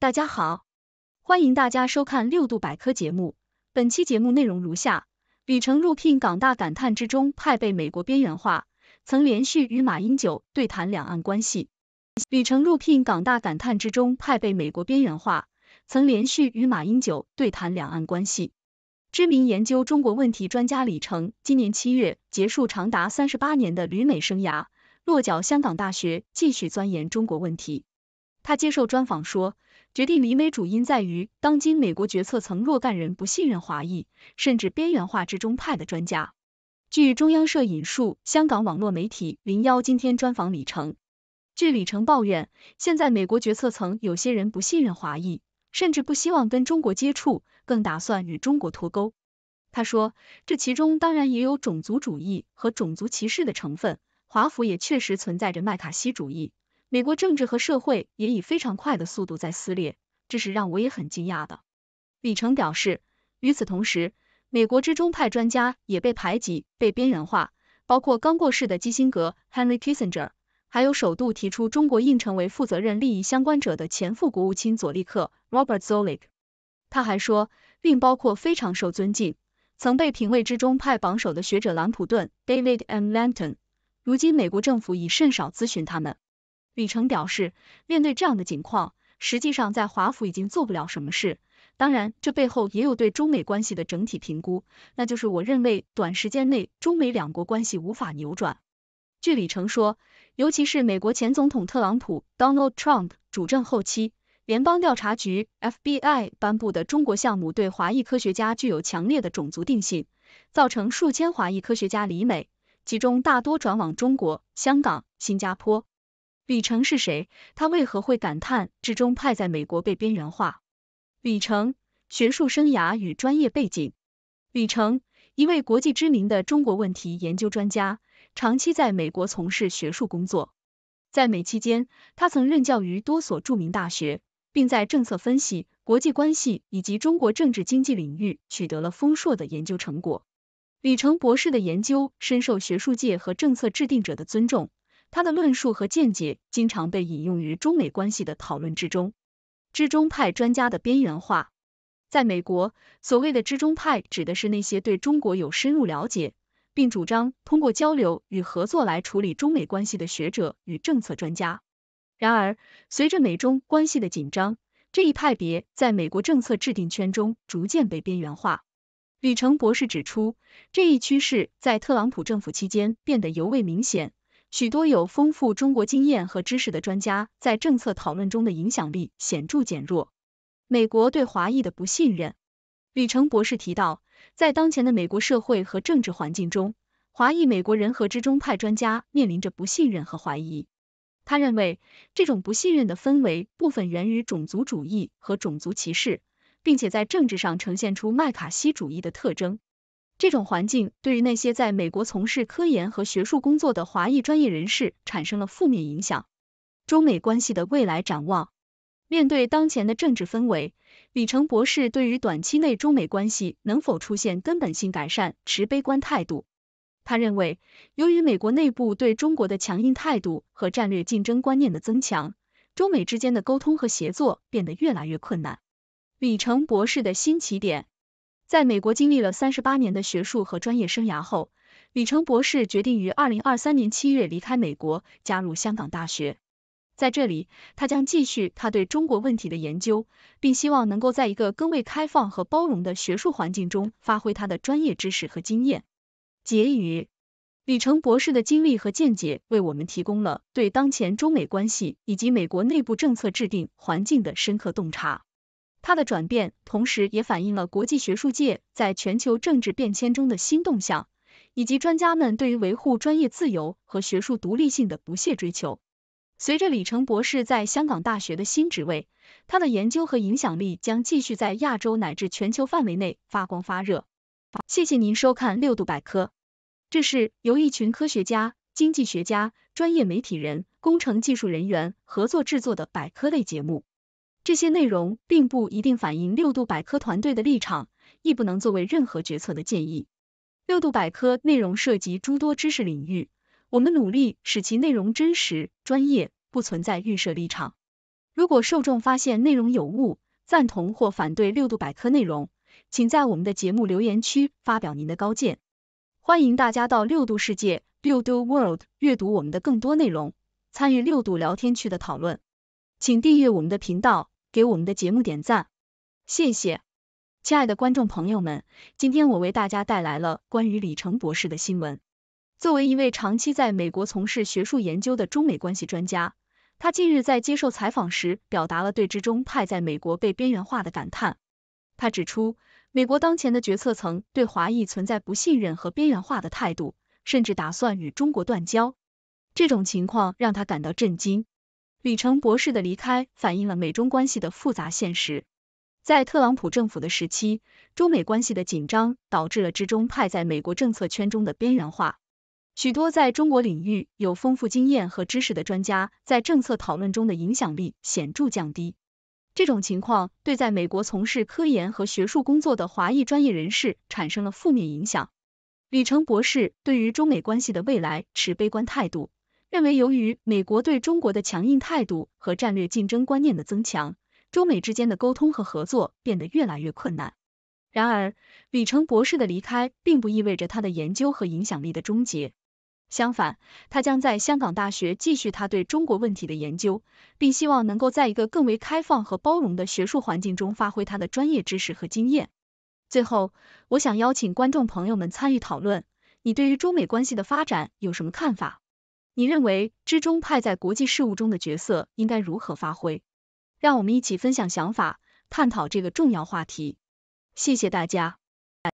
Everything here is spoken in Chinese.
大家好，欢迎大家收看六度百科节目。本期节目内容如下：李成入聘港大，感叹之中派被美国边缘化，曾连续与马英九对谈两岸关系。李成入聘港大，感叹之中派被美国边缘化，曾连续与马英九对谈两岸关系。知名研究中国问题专家李成，今年七月结束长达三十八年的旅美生涯，落脚香港大学，继续钻研中国问题。他接受专访说，决定离美主因在于当今美国决策层若干人不信任华裔，甚至边缘化之中派的专家。据中央社引述香港网络媒体零幺今天专访李成，据李成抱怨，现在美国决策层有些人不信任华裔，甚至不希望跟中国接触，更打算与中国脱钩。他说，这其中当然也有种族主义和种族歧视的成分，华府也确实存在着麦卡锡主义。美国政治和社会也以非常快的速度在撕裂，这是让我也很惊讶的。李成表示，与此同时，美国之中派专家也被排挤、被边缘化，包括刚过世的基辛格 Henry Kissinger，还有首度提出中国应成为负责任利益相关者的前副国务卿佐利克 Robert z o l i c k 他还说，并包括非常受尊敬、曾被评为之中派榜首的学者兰普顿 David M. l a n t o n 如今，美国政府已甚少咨询他们。李成表示，面对这样的情况，实际上在华府已经做不了什么事。当然，这背后也有对中美关系的整体评估，那就是我认为短时间内中美两国关系无法扭转。据李成说，尤其是美国前总统特朗普 （Donald Trump） 主政后期，联邦调查局 （FBI） 颁布的中国项目对华裔科学家具有强烈的种族定性，造成数千华裔科学家离美，其中大多转往中国、香港、新加坡。李成是谁？他为何会感叹至终派在美国被边缘化？李成学术生涯与专业背景：李成，一位国际知名的中国问题研究专家，长期在美国从事学术工作。在美期间，他曾任教于多所著名大学，并在政策分析、国际关系以及中国政治经济领域取得了丰硕的研究成果。李成博士的研究深受学术界和政策制定者的尊重。他的论述和见解经常被引用于中美关系的讨论之中。支中派专家的边缘化，在美国所谓的支中派指的是那些对中国有深入了解，并主张通过交流与合作来处理中美关系的学者与政策专家。然而，随着美中关系的紧张，这一派别在美国政策制定圈中逐渐被边缘化。李成博士指出，这一趋势在特朗普政府期间变得尤为明显。许多有丰富中国经验和知识的专家在政策讨论中的影响力显著减弱。美国对华裔的不信任，李成博士提到，在当前的美国社会和政治环境中，华裔美国人和之中派专家面临着不信任和怀疑。他认为，这种不信任的氛围部分源于种族主义和种族歧视，并且在政治上呈现出麦卡锡主义的特征。这种环境对于那些在美国从事科研和学术工作的华裔专业人士产生了负面影响。中美关系的未来展望：面对当前的政治氛围，李成博士对于短期内中美关系能否出现根本性改善持悲观态度。他认为，由于美国内部对中国的强硬态度和战略竞争观念的增强，中美之间的沟通和协作变得越来越困难。李成博士的新起点。在美国经历了三十八年的学术和专业生涯后，李成博士决定于二零二三年七月离开美国，加入香港大学。在这里，他将继续他对中国问题的研究，并希望能够在一个更为开放和包容的学术环境中发挥他的专业知识和经验。结语：李成博士的经历和见解为我们提供了对当前中美关系以及美国内部政策制定环境的深刻洞察。他的转变，同时也反映了国际学术界在全球政治变迁中的新动向，以及专家们对于维护专业自由和学术独立性的不懈追求。随着李成博士在香港大学的新职位，他的研究和影响力将继续在亚洲乃至全球范围内发光发热。谢谢您收看六度百科，这是由一群科学家、经济学家、专业媒体人、工程技术人员合作制作的百科类节目。这些内容并不一定反映六度百科团队的立场，亦不能作为任何决策的建议。六度百科内容涉及诸多知识领域，我们努力使其内容真实、专业，不存在预设立场。如果受众发现内容有误、赞同或反对六度百科内容，请在我们的节目留言区发表您的高见。欢迎大家到六度世界（六度 World） 阅读我们的更多内容，参与六度聊天区的讨论。请订阅我们的频道。给我们的节目点赞，谢谢，亲爱的观众朋友们，今天我为大家带来了关于李成博士的新闻。作为一位长期在美国从事学术研究的中美关系专家，他近日在接受采访时表达了对“之中派”在美国被边缘化的感叹。他指出，美国当前的决策层对华裔存在不信任和边缘化的态度，甚至打算与中国断交，这种情况让他感到震惊。李成博士的离开反映了美中关系的复杂现实。在特朗普政府的时期，中美关系的紧张导致了之中派在美国政策圈中的边缘化。许多在中国领域有丰富经验和知识的专家，在政策讨论中的影响力显著降低。这种情况对在美国从事科研和学术工作的华裔专业人士产生了负面影响。李成博士对于中美关系的未来持悲观态度。认为，由于美国对中国的强硬态度和战略竞争观念的增强，中美之间的沟通和合作变得越来越困难。然而，李成博士的离开并不意味着他的研究和影响力的终结。相反，他将在香港大学继续他对中国问题的研究，并希望能够在一个更为开放和包容的学术环境中发挥他的专业知识和经验。最后，我想邀请观众朋友们参与讨论，你对于中美关系的发展有什么看法？你认为之中派在国际事务中的角色应该如何发挥？让我们一起分享想法，探讨这个重要话题。谢谢大家。